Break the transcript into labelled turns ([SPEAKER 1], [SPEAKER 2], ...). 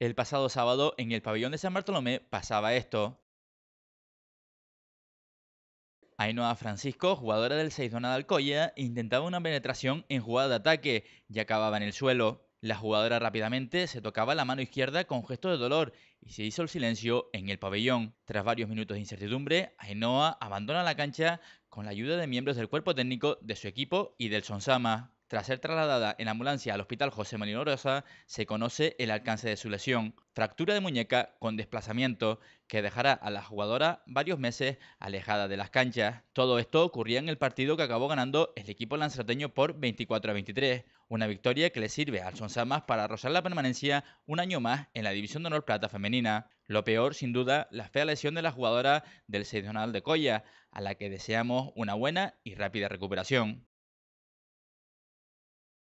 [SPEAKER 1] El pasado sábado en el pabellón de San Bartolomé pasaba esto. Ainhoa Francisco, jugadora del 6 de Alcoya, intentaba una penetración en jugada de ataque y acababa en el suelo. La jugadora rápidamente se tocaba la mano izquierda con gesto de dolor y se hizo el silencio en el pabellón. Tras varios minutos de incertidumbre, Ainhoa abandona la cancha con la ayuda de miembros del cuerpo técnico de su equipo y del Sonsama. Tras ser trasladada en ambulancia al hospital José Marino Rosa, se conoce el alcance de su lesión, fractura de muñeca con desplazamiento que dejará a la jugadora varios meses alejada de las canchas. Todo esto ocurría en el partido que acabó ganando el equipo lanzarteño por 24 a 23, una victoria que le sirve al Sonsamas para arrojar la permanencia un año más en la División de Honor Plata Femenina. Lo peor, sin duda, la fea lesión de la jugadora del seccional de Colla, a la que deseamos una buena y rápida recuperación.